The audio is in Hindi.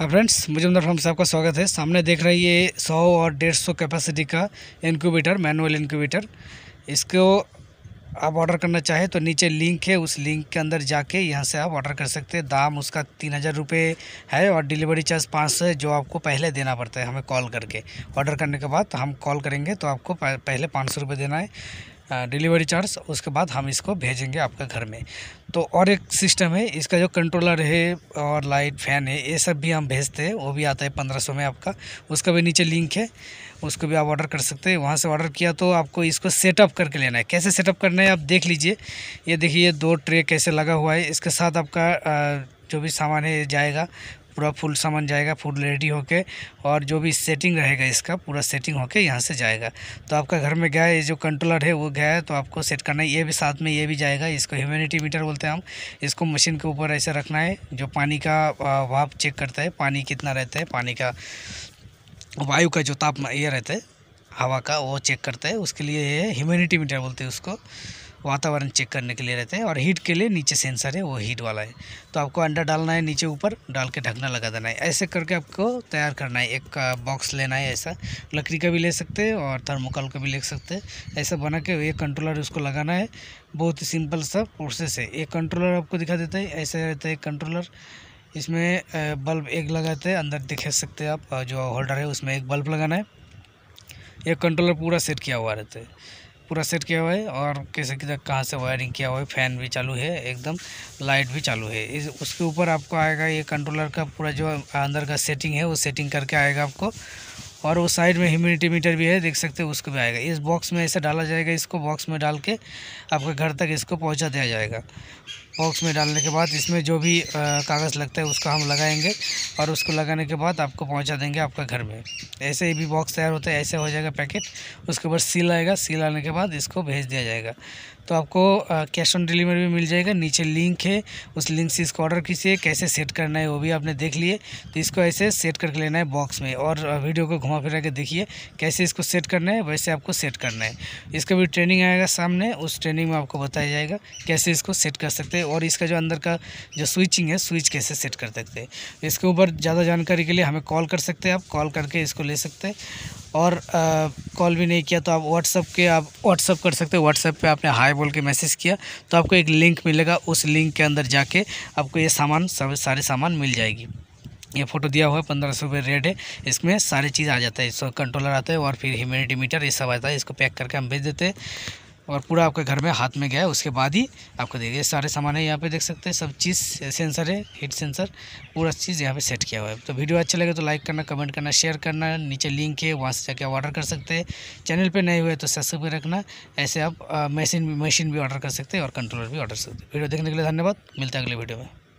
हाँ फ्रेंड्स मुजमदार फार्म साहब का स्वागत है सामने देख रहे ये 100 और 150 कैपेसिटी का इनक्यूबेटर मैनुअल इनक्यूबेटर इसको आप ऑर्डर करना चाहे तो नीचे लिंक है उस लिंक के अंदर जाके यहाँ से आप ऑर्डर कर सकते हैं दाम उसका तीन हज़ार रुपये है और डिलीवरी चार्ज पाँच सौ है जो आपको पहले देना पड़ता है हमें कॉल करके ऑर्डर करने के बाद हम कॉल करेंगे तो आपको पहले पाँच सौ रुपये देना है डिलीवरी चार्ज उसके बाद हम इसको भेजेंगे आपके घर में तो और एक सिस्टम है इसका जो कंट्रोलर है और लाइट फैन है ये सब भी हम भेजते हैं वो भी आता है पंद्रह सौ में आपका उसका भी नीचे लिंक है उसको भी आप ऑर्डर कर सकते हैं वहाँ से ऑर्डर किया तो आपको इसको सेटअप करके लेना है कैसे सेटअप करना है आप देख लीजिए ये देखिए दो ट्रे कैसे लगा हुआ है इसके साथ आपका जो भी सामान है जाएगा पूरा फुल सामान जाएगा फुल रेडी होके और जो भी सेटिंग रहेगा इसका पूरा सेटिंग होके यहाँ से जाएगा तो आपका घर में गया ये जो कंट्रोलर है वो गया है तो आपको सेट करना है ये भी साथ में ये भी जाएगा इसको ह्यूमिनिटी मीटर बोलते हैं हम इसको मशीन के ऊपर ऐसे रखना है जो पानी का वाप चेक करता है पानी कितना रहता है पानी का वायु का जो तापमान ये रहता है हवा का वो चेक करता है उसके लिए ये ह्यूमिनिटी मीटर बोलते हैं उसको वातावरण चेक करने के लिए रहते हैं और हीट के लिए नीचे सेंसर है वो हीट वाला है तो आपको अंडा डालना है नीचे ऊपर डाल के ढकना लगा देना है ऐसे करके आपको तैयार करना है एक बॉक्स लेना है ऐसा लकड़ी का भी ले सकते हैं और थर्मोकॉल का भी ले सकते हैं ऐसा बना के एक कंट्रोलर उसको लगाना है बहुत ही सिंपल सा प्रोसेस है एक कंट्रोलर आपको दिखा देता है ऐसा रहता है एक कंट्रोलर इसमें बल्ब एक लगाते हैं अंदर दिख सकते हैं आप जो होल्डर है उसमें एक बल्ब लगाना है एक कंट्रोलर पूरा सेट किया हुआ रहता है पूरा सेट किया हुआ है और कैसे कि कहाँ से वायरिंग किया हुआ है फ़ैन भी चालू है एकदम लाइट भी चालू है इस उसके ऊपर आपको आएगा ये कंट्रोलर का पूरा जो अंदर का सेटिंग है वो सेटिंग करके आएगा आपको और वो साइड में ह्यूमिडिटी मीटर भी है देख सकते हो उसको भी आएगा इस बॉक्स में ऐसे डाला जाएगा इसको बॉक्स में डाल के आपके घर तक इसको पहुँचा दिया जाएगा बॉक्स में डालने के बाद इसमें जो भी कागज़ लगता है उसका हम लगाएंगे और उसको लगाने के बाद आपको पहुंचा देंगे आपका घर में ऐसे ही भी बॉक्स तैयार होता है ऐसे हो जाएगा पैकेट उसके बाद सील आएगा सील आने के बाद इसको भेज दिया जाएगा तो आपको कैश ऑन डिलीवरी भी मिल जाएगा नीचे लिंक है उस लिंक से इसको ऑर्डर कीजिए कैसे सेट करना है वो भी आपने देख लिए तो इसको ऐसे सेट करके लेना है बॉक्स में और वीडियो को घुमा फिरा के देखिए कैसे इसको सेट करना है वैसे आपको सेट करना है इसका भी ट्रेनिंग आएगा सामने उस ट्रेनिंग में आपको बताया जाएगा कैसे इसको सेट कर सकते हैं और इसका जो अंदर का जो स्विचिंग है स्विच कैसे सेट कर सकते हैं तो इसके ऊपर ज़्यादा जानकारी के लिए हमें कॉल कर सकते हैं आप कॉल करके इसको ले सकते हैं और कॉल भी नहीं किया तो आप व्हाट्सअप के आप व्हाट्सअप कर सकते हो व्हाट्सअप पे आपने हाई बोल के मैसेज किया तो आपको एक लिंक मिलेगा उस लिंक के अंदर जाके आपको ये सामान सब सारे सामान मिल जाएगी ये फ़ोटो दिया हुआ है पंद्रह सौ रुपये रेट है इसमें सारी चीज़ आ जाता है इसमें कंट्रोलर आता है और फिर ह्यूमिडिटी मीटर ये सब आता है इसको पैक करके हम भेज देते हैं और पूरा आपके घर में हाथ में गया है उसके बाद ही आपको देखिए सारे सामान है यहाँ पे देख सकते हैं सब चीज़ सेंसर है हीट सेंसर पूरा चीज़ यहाँ पे सेट किया हुआ है तो वीडियो अच्छा लगे तो लाइक करना कमेंट करना शेयर करना नीचे लिंक है वहाँ से जाके ऑर्डर कर सकते हैं चैनल पर नए हुए तो सब्सक्राइब रखना ऐसे आप मशीन मशीन भी ऑर्डर कर सकते हैं और कंट्रोलर भी ऑर्डर कर सकते वीडियो देखने के लिए धन्यवाद मिलते हैं अगले वीडियो में